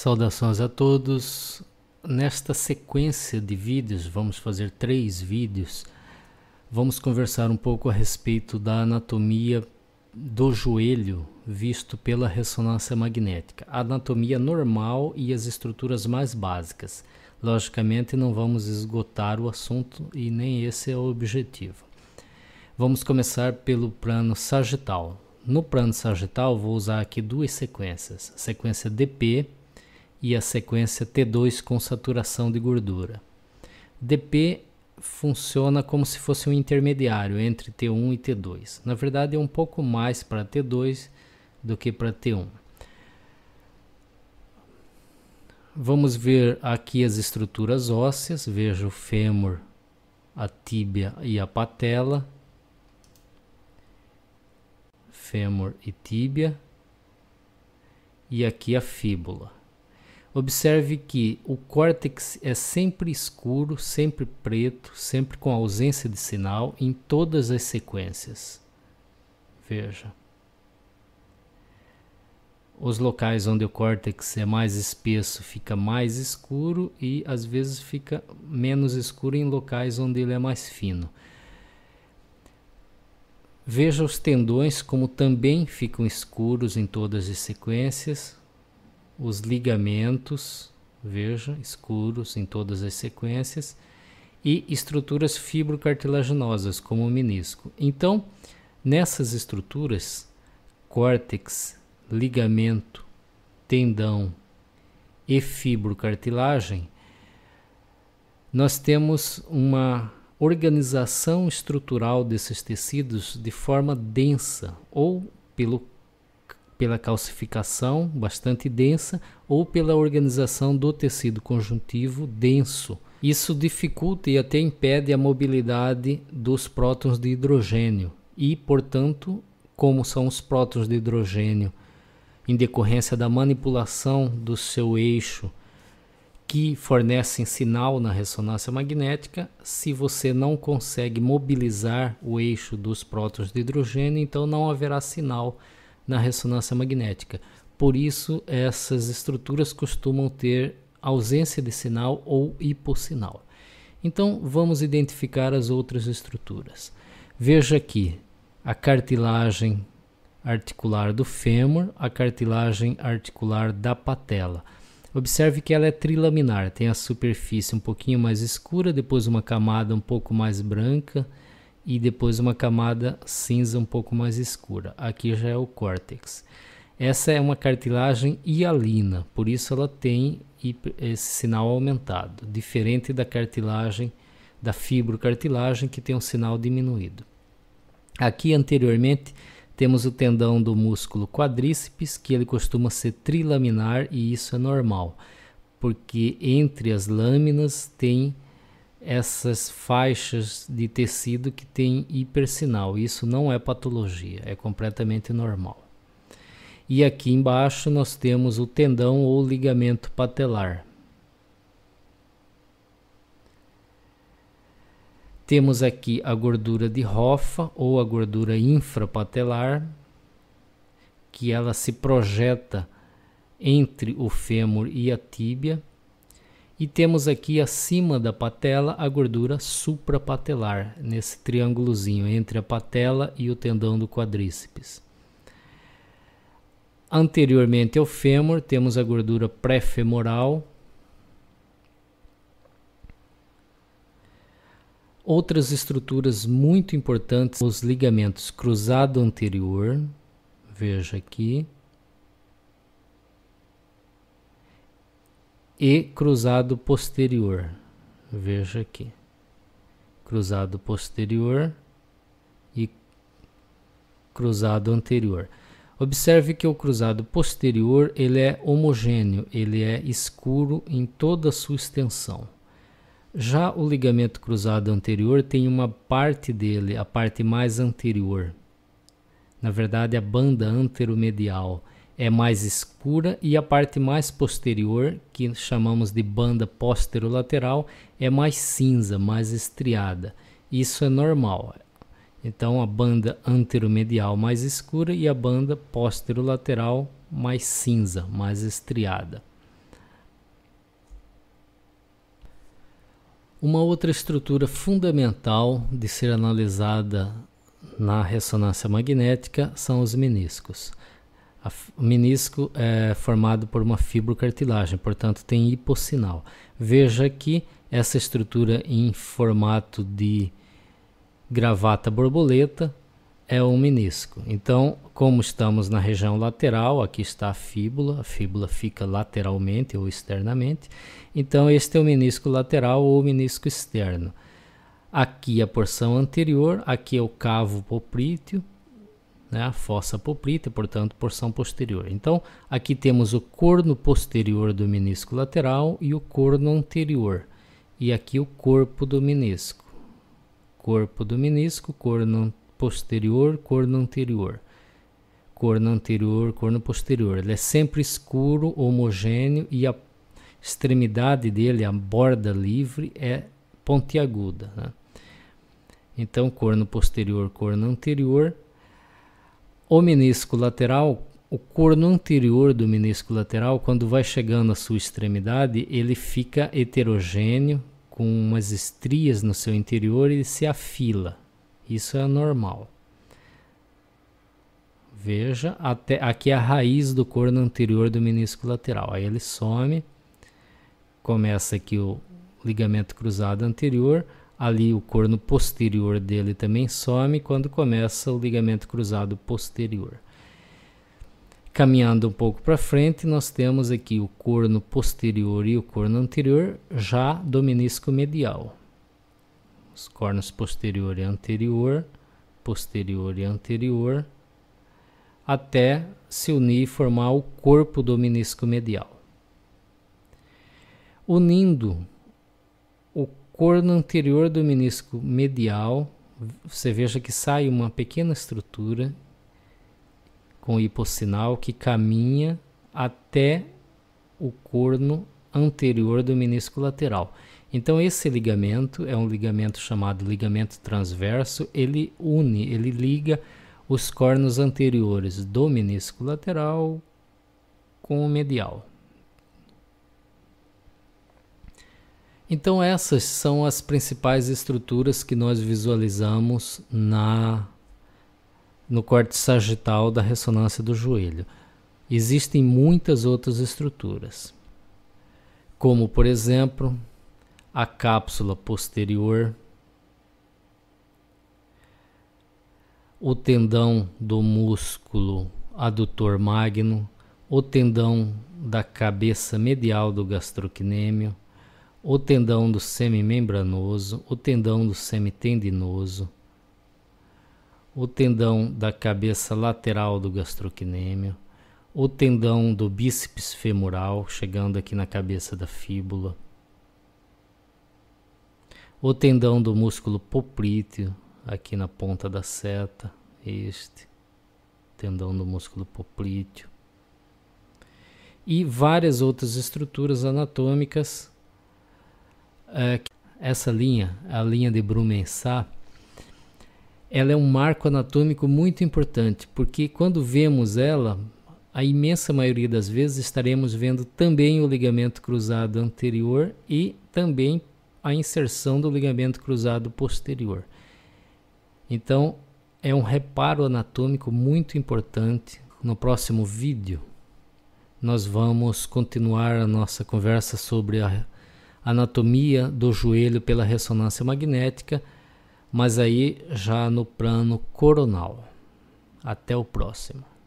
Saudações a todos. Nesta sequência de vídeos, vamos fazer três vídeos. Vamos conversar um pouco a respeito da anatomia do joelho visto pela ressonância magnética, a anatomia normal e as estruturas mais básicas. Logicamente, não vamos esgotar o assunto e nem esse é o objetivo. Vamos começar pelo plano sagital. No plano sagital, vou usar aqui duas sequências: sequência DP e a sequência T2 com saturação de gordura. DP funciona como se fosse um intermediário entre T1 e T2. Na verdade, é um pouco mais para T2 do que para T1. Vamos ver aqui as estruturas ósseas. Veja o fêmur, a tíbia e a patela. Fêmur e tíbia. E aqui a fíbula. Observe que o córtex é sempre escuro, sempre preto, sempre com ausência de sinal em todas as sequências. Veja. Os locais onde o córtex é mais espesso fica mais escuro e às vezes fica menos escuro em locais onde ele é mais fino. Veja os tendões como também ficam escuros em todas as sequências, os ligamentos, veja, escuros em todas as sequências, e estruturas fibrocartilaginosas, como o menisco. Então, nessas estruturas, córtex, ligamento, tendão e fibrocartilagem, nós temos uma organização estrutural desses tecidos de forma densa ou pelo pela calcificação bastante densa ou pela organização do tecido conjuntivo denso. Isso dificulta e até impede a mobilidade dos prótons de hidrogênio e, portanto, como são os prótons de hidrogênio em decorrência da manipulação do seu eixo que fornecem sinal na ressonância magnética, se você não consegue mobilizar o eixo dos prótons de hidrogênio, então não haverá sinal na ressonância magnética. Por isso, essas estruturas costumam ter ausência de sinal ou hipossinal. Então, vamos identificar as outras estruturas. Veja aqui a cartilagem articular do fêmur, a cartilagem articular da patela. Observe que ela é trilaminar, tem a superfície um pouquinho mais escura, depois uma camada um pouco mais branca e depois uma camada cinza um pouco mais escura. Aqui já é o córtex. Essa é uma cartilagem hialina, por isso ela tem esse sinal aumentado, diferente da cartilagem da fibrocartilagem que tem um sinal diminuído. Aqui anteriormente temos o tendão do músculo quadríceps, que ele costuma ser trilaminar e isso é normal, porque entre as lâminas tem essas faixas de tecido que tem hipersinal. Isso não é patologia, é completamente normal. E aqui embaixo nós temos o tendão ou ligamento patelar. Temos aqui a gordura de Hoffa ou a gordura infrapatelar, que ela se projeta entre o fêmur e a tíbia e temos aqui acima da patela a gordura suprapatelar, nesse triângulozinho entre a patela e o tendão do quadríceps. Anteriormente ao fêmur, temos a gordura pré-femoral. Outras estruturas muito importantes, os ligamentos cruzado anterior, veja aqui, e cruzado posterior. Veja aqui. Cruzado posterior e cruzado anterior. Observe que o cruzado posterior ele é homogêneo, ele é escuro em toda a sua extensão. Já o ligamento cruzado anterior tem uma parte dele, a parte mais anterior. Na verdade, a banda anteromedial. medial é mais escura e a parte mais posterior, que chamamos de banda posterolateral, é mais cinza, mais estriada. Isso é normal. Então a banda anteromedial mais escura e a banda posterolateral mais cinza, mais estriada. Uma outra estrutura fundamental de ser analisada na ressonância magnética são os meniscos. O menisco é formado por uma fibrocartilagem, portanto tem hipossinal. Veja que essa estrutura em formato de gravata borboleta é o menisco. Então, como estamos na região lateral, aqui está a fíbula, a fíbula fica lateralmente ou externamente. Então, este é o menisco lateral ou menisco externo. Aqui a porção anterior, aqui é o cavo poprítio, né, a fossa poplita, portanto, porção posterior. Então, aqui temos o corno posterior do menisco lateral e o corno anterior. E aqui o corpo do menisco. Corpo do menisco, corno posterior, corno anterior. Corno anterior, corno posterior. Ele é sempre escuro, homogêneo e a extremidade dele, a borda livre, é pontiaguda. Né? Então, corno posterior, corno anterior o menisco lateral, o corno anterior do menisco lateral, quando vai chegando à sua extremidade, ele fica heterogêneo, com umas estrias no seu interior e se afila. Isso é normal. Veja, até aqui é a raiz do corno anterior do menisco lateral. Aí ele some, começa aqui o ligamento cruzado anterior ali o corno posterior dele também some quando começa o ligamento cruzado posterior. Caminhando um pouco para frente, nós temos aqui o corno posterior e o corno anterior já do menisco medial. Os cornos posterior e anterior, posterior e anterior, até se unir e formar o corpo do menisco medial. Unindo corno anterior do menisco medial, você veja que sai uma pequena estrutura com hipocinal que caminha até o corno anterior do menisco lateral. Então esse ligamento é um ligamento chamado ligamento transverso, ele une, ele liga os cornos anteriores do menisco lateral com o medial. Então, essas são as principais estruturas que nós visualizamos na no corte sagital da ressonância do joelho. Existem muitas outras estruturas, como, por exemplo, a cápsula posterior, o tendão do músculo adutor magno, o tendão da cabeça medial do gastrocnêmio o tendão do semimembranoso, o tendão do semitendinoso, o tendão da cabeça lateral do gastrocnêmio, o tendão do bíceps femoral, chegando aqui na cabeça da fíbula, o tendão do músculo poplíteo, aqui na ponta da seta, este tendão do músculo poplíteo, e várias outras estruturas anatômicas ah, essa linha, a linha de Brumensá, ela é um marco anatômico muito importante, porque quando vemos ela, a imensa maioria das vezes estaremos vendo também o ligamento cruzado anterior e também a inserção do ligamento cruzado posterior. Então, é um reparo anatômico muito importante. No próximo vídeo, nós vamos continuar a nossa conversa sobre a anatomia do joelho pela ressonância magnética, mas aí já no plano coronal. Até o próximo.